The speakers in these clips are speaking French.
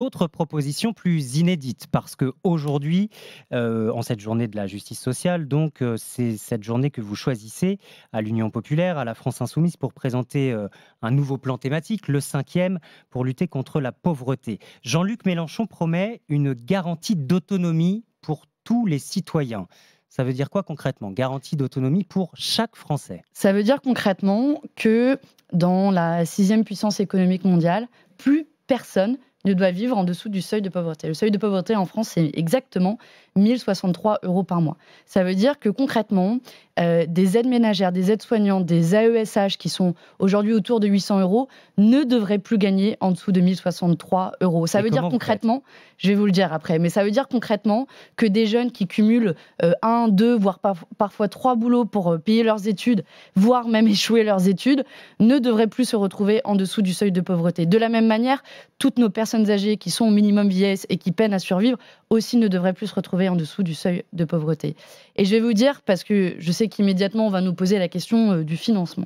Autre proposition plus inédite, parce que aujourd'hui, euh, en cette journée de la justice sociale, donc euh, c'est cette journée que vous choisissez à l'Union populaire, à la France insoumise pour présenter euh, un nouveau plan thématique, le cinquième, pour lutter contre la pauvreté. Jean-Luc Mélenchon promet une garantie d'autonomie pour tous les citoyens. Ça veut dire quoi concrètement Garantie d'autonomie pour chaque Français. Ça veut dire concrètement que dans la sixième puissance économique mondiale, plus personne ne doit vivre en dessous du seuil de pauvreté. Le seuil de pauvreté en France, c'est exactement 1063 euros par mois. Ça veut dire que concrètement, euh, des aides ménagères, des aides soignantes, des AESH qui sont aujourd'hui autour de 800 euros ne devraient plus gagner en dessous de 1063 euros. Ça veut dire concrètement, je vais vous le dire après, mais ça veut dire concrètement que des jeunes qui cumulent euh, un, deux, voire parfois trois boulots pour euh, payer leurs études, voire même échouer leurs études, ne devraient plus se retrouver en dessous du seuil de pauvreté. De la même manière, toutes nos personnes personnes âgées qui sont au minimum vieillesse et qui peinent à survivre aussi ne devraient plus se retrouver en dessous du seuil de pauvreté. Et je vais vous dire, parce que je sais qu'immédiatement on va nous poser la question euh, du financement.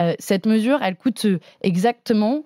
Euh, cette mesure, elle coûte euh, exactement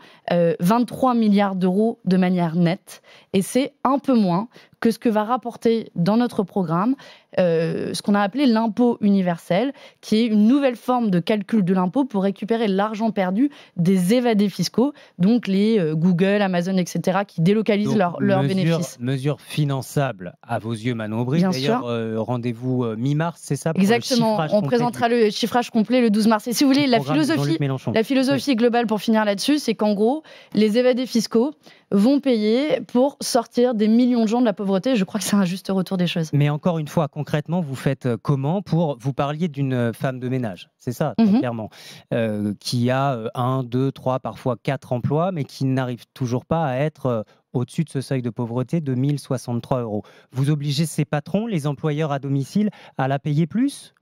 23 milliards d'euros de manière nette, et c'est un peu moins que ce que va rapporter dans notre programme euh, ce qu'on a appelé l'impôt universel, qui est une nouvelle forme de calcul de l'impôt pour récupérer l'argent perdu des évadés fiscaux, donc les euh, Google, Amazon, etc., qui délocalisent leurs bénéfices. Mesure finançable à vos yeux, Manon Aubry. D'ailleurs, euh, rendez-vous mi-mars, c'est ça pour Exactement, on présentera le chiffrage complet le 12 mars. Et si vous voulez, la philosophie, la philosophie globale pour finir là-dessus, c'est qu'en gros, les évadés fiscaux vont payer pour sortir des millions de gens de la pauvreté. Je crois que c'est un juste retour des choses. Mais encore une fois, concrètement, vous faites euh, comment pour vous parliez d'une euh, femme de ménage, c'est ça, mhm. clairement, euh, qui a un, deux, trois, parfois quatre emplois, mais qui n'arrive toujours pas à être au-dessus de ce seuil de pauvreté de 1063 euros. Vous obligez ses patrons, les employeurs à domicile, à la payer plus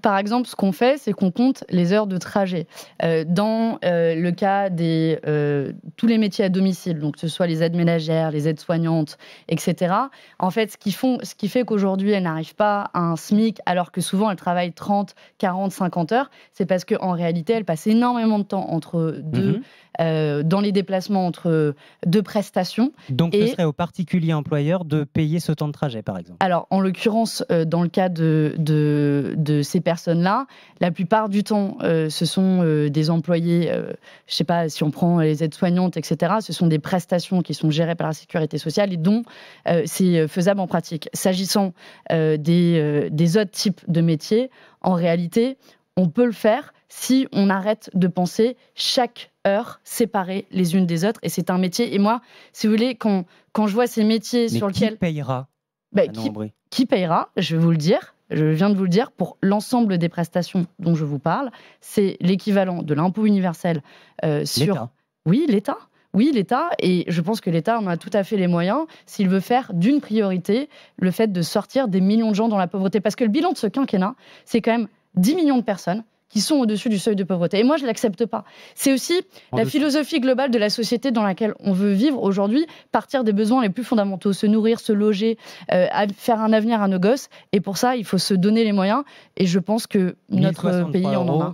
par exemple, ce qu'on fait, c'est qu'on compte les heures de trajet. Euh, dans euh, le cas de euh, tous les métiers à domicile, donc que ce soit les aides ménagères, les aides soignantes, etc., en fait, ce qui, fait qu'aujourd'hui, elles n'arrivent pas à un SMIC, alors que souvent, elles travaillent 30, 40, 50 heures, c'est parce qu'en réalité, elles passent énormément de temps entre deux, mhm. dans les déplacements entre deux prestations. Donc, ce serait au particulier employeur de payer ce temps de trajet, par exemple Alors, en l'occurrence, dans le cas de ces personnes-là, la plupart du temps, euh, ce sont euh, des employés, euh, je ne sais pas si on prend les aides-soignantes, etc., ce sont des prestations qui sont gérées par la sécurité sociale et dont c'est faisable en pratique. S'agissant des, des autres types de métiers, en réalité, on peut le faire si on arrête de penser chaque heure séparée les unes des autres. Et c'est un métier. Et moi, si vous voulez, quand, quand je vois ces métiers sur lesquels. Bah, qui lequel... payera qui, qui, payera Je vais vous le dire je viens de vous le dire, pour l'ensemble des prestations dont je vous parle, c'est l'équivalent de l'impôt universel euh, sur... Oui, l'État. Oui, l'État, et je pense que l'État en a tout à fait les moyens s'il veut faire d'une priorité le fait de sortir des millions de gens dans la pauvreté. Parce que le bilan de ce quinquennat, c'est quand même 10 millions de personnes qui sont au-dessus du seuil de pauvreté. Et moi, je ne l'accepte pas. C'est aussi la philosophie globale de la société dans laquelle on veut vivre aujourd'hui, partir des besoins les plus fondamentaux, se nourrir, se loger, euh, faire un avenir à nos gosses. Et pour ça, il faut se donner les moyens. Et je pense que notre pays en a.